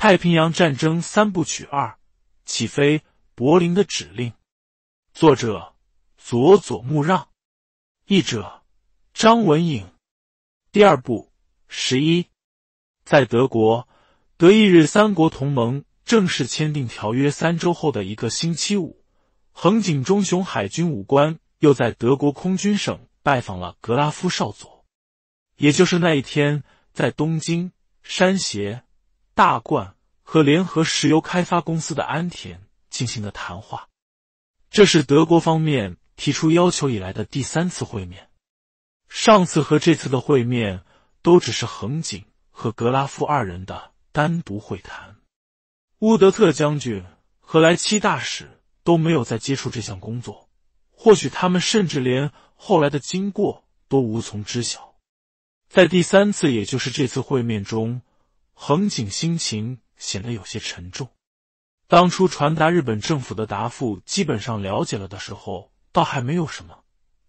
《太平洋战争三部曲》二：起飞柏林的指令，作者佐佐木让，译者张文颖。第二部十一，在德国，德意日三国同盟正式签订条约三周后的一个星期五，横井中雄海军武官又在德国空军省拜访了格拉夫少佐。也就是那一天，在东京山胁。大冠和联合石油开发公司的安田进行的谈话，这是德国方面提出要求以来的第三次会面。上次和这次的会面都只是横井和格拉夫二人的单独会谈，乌德特将军和莱七大使都没有再接触这项工作，或许他们甚至连后来的经过都无从知晓。在第三次，也就是这次会面中。横井心情显得有些沉重。当初传达日本政府的答复，基本上了解了的时候，倒还没有什么。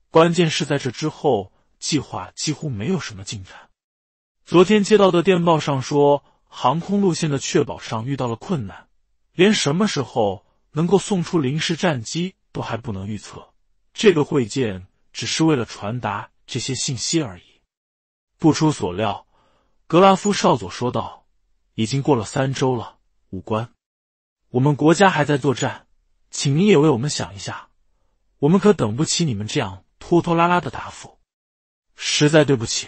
关键是在这之后，计划几乎没有什么进展。昨天接到的电报上说，航空路线的确保上遇到了困难，连什么时候能够送出临时战机都还不能预测。这个会见只是为了传达这些信息而已。不出所料，格拉夫少佐说道。已经过了三周了，武官，我们国家还在作战，请您也为我们想一下，我们可等不起你们这样拖拖拉拉的答复。实在对不起，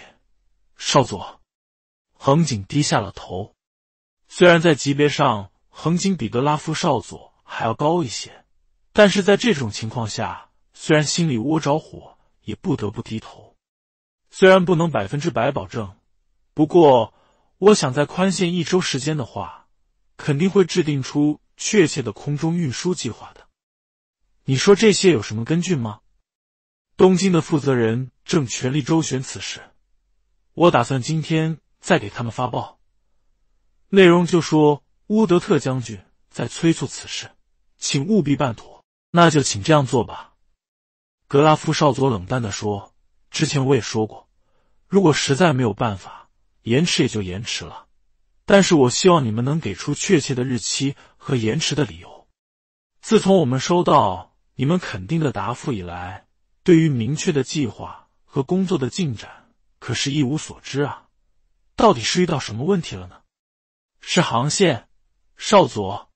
少佐。横井低下了头。虽然在级别上，横井比德拉夫少佐还要高一些，但是在这种情况下，虽然心里窝着火，也不得不低头。虽然不能百分之百保证，不过。我想再宽限一周时间的话，肯定会制定出确切的空中运输计划的。你说这些有什么根据吗？东京的负责人正全力周旋此事，我打算今天再给他们发报，内容就说乌德特将军在催促此事，请务必办妥。那就请这样做吧。”格拉夫少佐冷淡的说，“之前我也说过，如果实在没有办法。”延迟也就延迟了，但是我希望你们能给出确切的日期和延迟的理由。自从我们收到你们肯定的答复以来，对于明确的计划和工作的进展可是一无所知啊！到底是遇到什么问题了呢？是航线，少佐。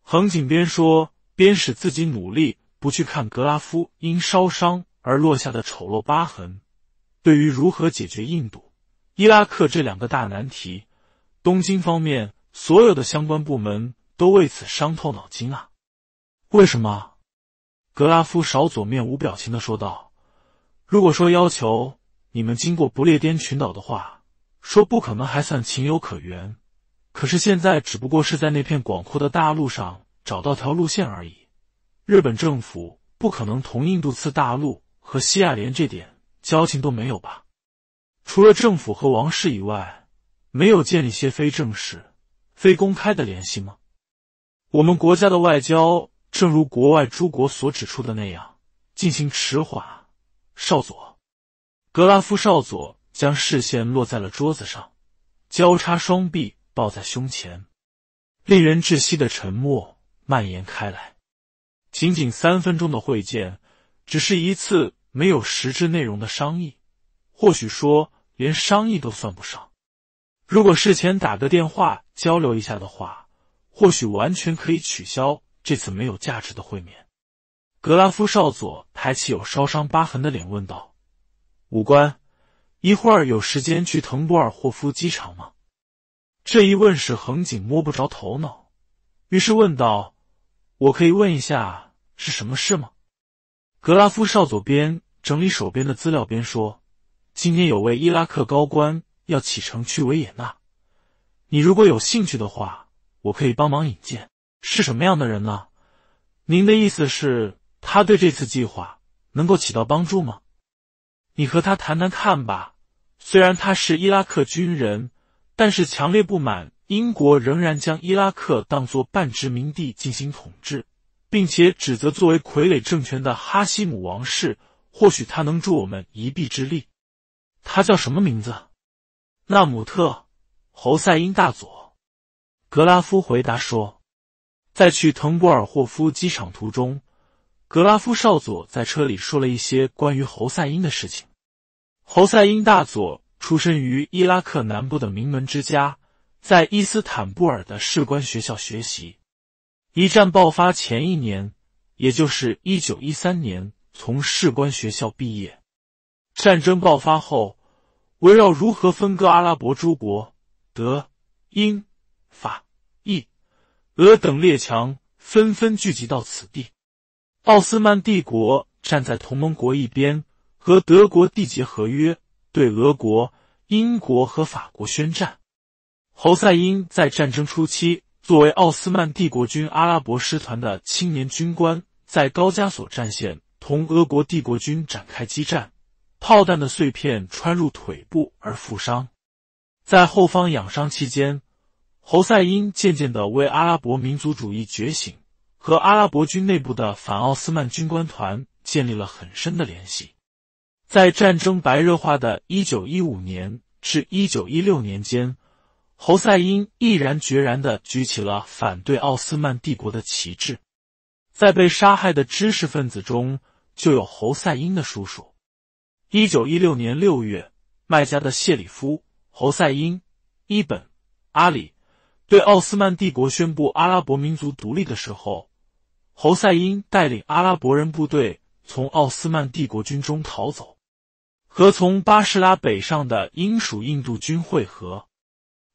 横井边说边使自己努力不去看格拉夫因烧伤而落下的丑陋疤痕。对于如何解决印度。伊拉克这两个大难题，东京方面所有的相关部门都为此伤透脑筋啊！为什么？格拉夫少佐面无表情的说道：“如果说要求你们经过不列颠群岛的话，说不可能还算情有可原；可是现在只不过是在那片广阔的大陆上找到条路线而已。日本政府不可能同印度次大陆和西亚连这点交情都没有吧？”除了政府和王室以外，没有建立些非正式、非公开的联系吗？我们国家的外交，正如国外诸国所指出的那样，进行迟缓。少佐，格拉夫少佐将视线落在了桌子上，交叉双臂抱在胸前，令人窒息的沉默蔓延开来。仅仅三分钟的会见，只是一次没有实质内容的商议。或许说连商议都算不上。如果事前打个电话交流一下的话，或许完全可以取消这次没有价值的会面。格拉夫少佐抬起有烧伤疤痕的脸问道：“武官，一会儿有时间去滕博尔霍夫机场吗？”这一问使横井摸不着头脑，于是问道：“我可以问一下是什么事吗？”格拉夫少佐边整理手边的资料边说。今天有位伊拉克高官要启程去维也纳，你如果有兴趣的话，我可以帮忙引荐。是什么样的人呢？您的意思是，他对这次计划能够起到帮助吗？你和他谈谈看吧。虽然他是伊拉克军人，但是强烈不满英国仍然将伊拉克当作半殖民地进行统治，并且指责作为傀儡政权的哈希姆王室。或许他能助我们一臂之力。他叫什么名字？纳姆特·侯赛因大佐。格拉夫回答说，在去滕博尔霍夫机场途中，格拉夫少佐在车里说了一些关于侯赛因的事情。侯赛因大佐出生于伊拉克南部的名门之家，在伊斯坦布尔的士官学校学习。一战爆发前一年，也就是一九一三年，从士官学校毕业。战争爆发后，围绕如何分割阿拉伯诸国，德、英、法、意、俄等列强纷纷聚集到此地。奥斯曼帝国站在同盟国一边，和德国缔结合约，对俄国、英国和法国宣战。侯赛因在战争初期，作为奥斯曼帝国军阿拉伯师团的青年军官，在高加索战线同俄国帝国军展开激战。炮弹的碎片穿入腿部而负伤，在后方养伤期间，侯赛因渐渐的为阿拉伯民族主义觉醒，和阿拉伯军内部的反奥斯曼军官团建立了很深的联系。在战争白热化的一九一五年至一九一六年间，侯赛因毅然决然的举起了反对奥斯曼帝国的旗帜。在被杀害的知识分子中，就有侯赛因的叔叔。一九一六年六月，麦加的谢里夫侯赛因伊本阿里对奥斯曼帝国宣布阿拉伯民族独立的时候，侯赛因带领阿拉伯人部队从奥斯曼帝国军中逃走，和从巴士拉北上的英属印度军会合。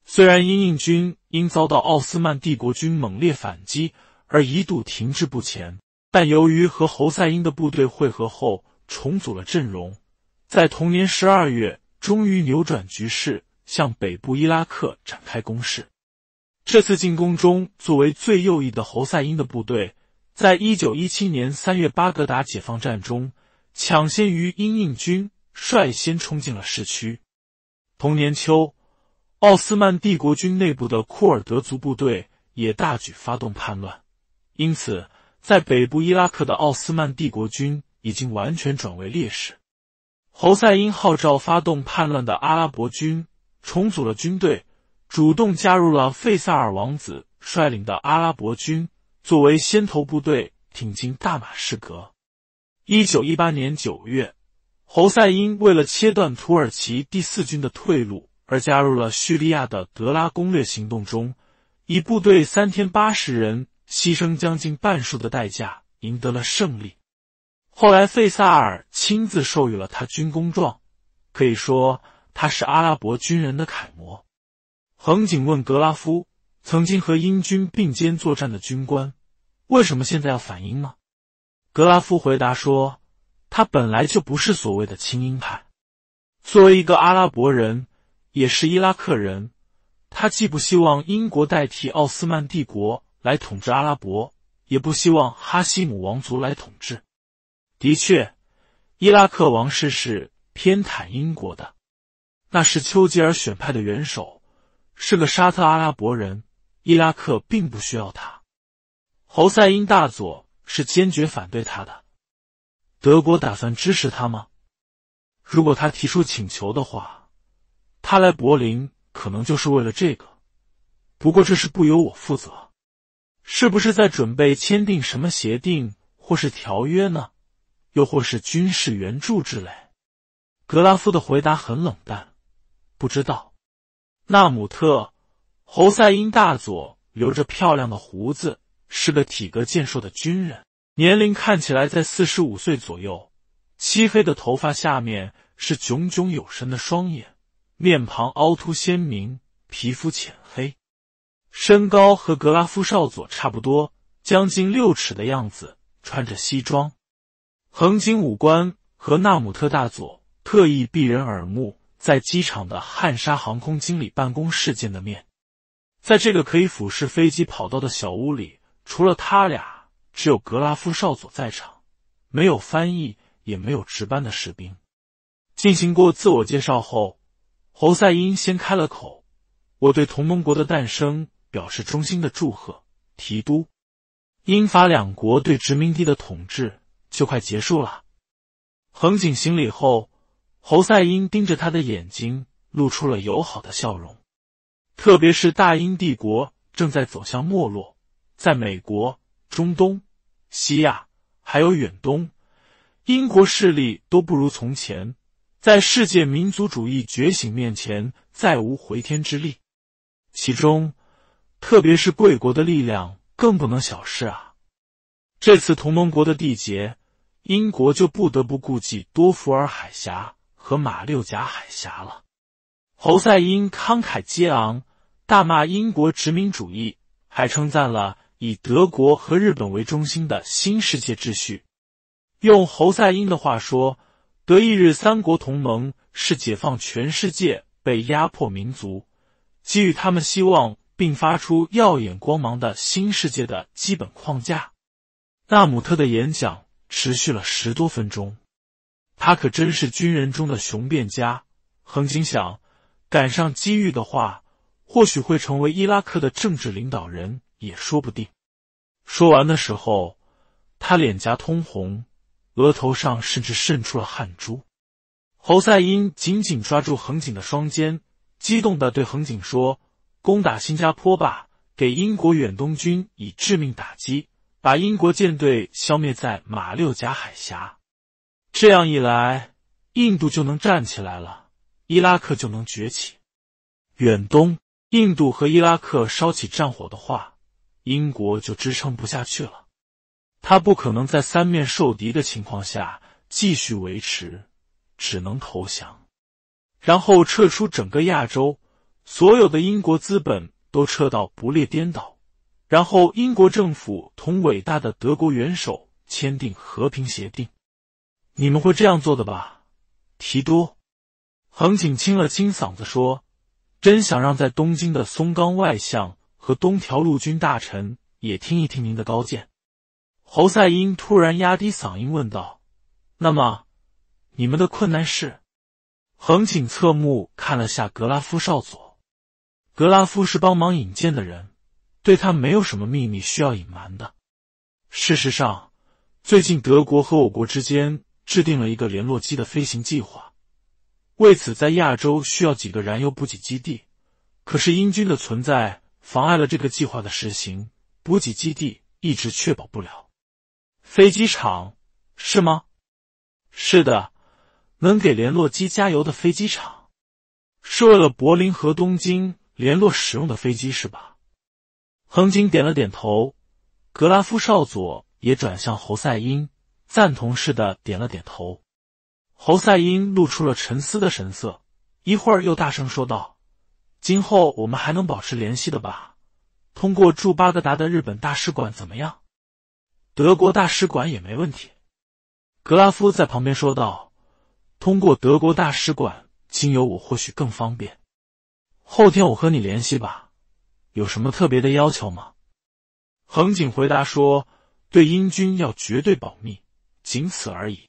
虽然英印军因遭到奥斯曼帝国军猛烈反击而一度停滞不前，但由于和侯赛因的部队会合后重组了阵容。在同年十二月，终于扭转局势，向北部伊拉克展开攻势。这次进攻中，作为最右翼的侯赛因的部队，在一九一七年三月巴格达解放战中，抢先于英印军率先冲进了市区。同年秋，奥斯曼帝国军内部的库尔德族部队也大举发动叛乱，因此，在北部伊拉克的奥斯曼帝国军已经完全转为劣势。侯赛因号召发动叛乱的阿拉伯军重组了军队，主动加入了费萨尔王子率领的阿拉伯军，作为先头部队挺进大马士革。一九一八年九月，侯赛因为了切断土耳其第四军的退路，而加入了叙利亚的德拉攻略行动中，以部队三天八十人牺牲将近半数的代价，赢得了胜利。后来，费萨尔亲自授予了他军功状，可以说他是阿拉伯军人的楷模。横井问格拉夫：“曾经和英军并肩作战的军官，为什么现在要反英呢？”格拉夫回答说：“他本来就不是所谓的亲英派。作为一个阿拉伯人，也是伊拉克人，他既不希望英国代替奥斯曼帝国来统治阿拉伯，也不希望哈希姆王族来统治。”的确，伊拉克王室是偏袒英国的。那是丘吉尔选派的元首，是个沙特阿拉伯人。伊拉克并不需要他。侯赛因大佐是坚决反对他的。德国打算支持他吗？如果他提出请求的话，他来柏林可能就是为了这个。不过这事不由我负责。是不是在准备签订什么协定或是条约呢？又或是军事援助之类。格拉夫的回答很冷淡，不知道。纳姆特·侯赛因大佐留着漂亮的胡子，是个体格健硕的军人，年龄看起来在四十五岁左右。漆黑的头发下面是炯炯有神的双眼，面庞凹凸鲜明，皮肤浅黑，身高和格拉夫少佐差不多，将近六尺的样子，穿着西装。横井武官和纳姆特大佐特意避人耳目，在机场的汉莎航空经理办公室见的面。在这个可以俯视飞机跑道的小屋里，除了他俩，只有格拉夫少佐在场，没有翻译，也没有值班的士兵。进行过自我介绍后，侯赛因先开了口：“我对同盟国的诞生表示衷心的祝贺，提督，英法两国对殖民地的统治。”就快结束了。横井行礼后，侯赛因盯着他的眼睛，露出了友好的笑容。特别是大英帝国正在走向没落，在美国、中东、西亚还有远东，英国势力都不如从前，在世界民族主义觉醒面前再无回天之力。其中，特别是贵国的力量更不能小视啊！这次同盟国的缔结，英国就不得不顾忌多弗尔海峡和马六甲海峡了。侯赛因慷慨激昂，大骂英国殖民主义，还称赞了以德国和日本为中心的新世界秩序。用侯赛因的话说，德意日三国同盟是解放全世界被压迫民族，给予他们希望并发出耀眼光芒的新世界的基本框架。纳姆特的演讲持续了十多分钟，他可真是军人中的雄辩家。恒景想，赶上机遇的话，或许会成为伊拉克的政治领导人也说不定。说完的时候，他脸颊通红，额头上甚至渗出了汗珠。侯赛因紧紧抓住恒景的双肩，激动的对恒景说：“攻打新加坡吧，给英国远东军以致命打击。”把英国舰队消灭在马六甲海峡，这样一来，印度就能站起来了，伊拉克就能崛起。远东，印度和伊拉克烧起战火的话，英国就支撑不下去了。他不可能在三面受敌的情况下继续维持，只能投降，然后撤出整个亚洲，所有的英国资本都撤到不列颠岛。然后，英国政府同伟大的德国元首签订和平协定。你们会这样做的吧，提督？横井清了清嗓子说：“真想让在东京的松冈外相和东条陆军大臣也听一听您的高见。”侯赛因突然压低嗓音问道：“那么，你们的困难是？”横井侧目看了下格拉夫少佐，格拉夫是帮忙引荐的人。对他没有什么秘密需要隐瞒的。事实上，最近德国和我国之间制定了一个联络机的飞行计划，为此在亚洲需要几个燃油补给基地。可是英军的存在妨碍了这个计划的实行，补给基地一直确保不了。飞机场是吗？是的，能给联络机加油的飞机场，是为了柏林和东京联络使用的飞机是吧？恒景点了点头，格拉夫少佐也转向侯赛因，赞同似的点了点头。侯赛因露出了沉思的神色，一会儿又大声说道：“今后我们还能保持联系的吧？通过驻巴格达的日本大使馆怎么样？德国大使馆也没问题。”格拉夫在旁边说道：“通过德国大使馆经由我或许更方便。后天我和你联系吧。”有什么特别的要求吗？恒井回答说：“对英军要绝对保密，仅此而已。”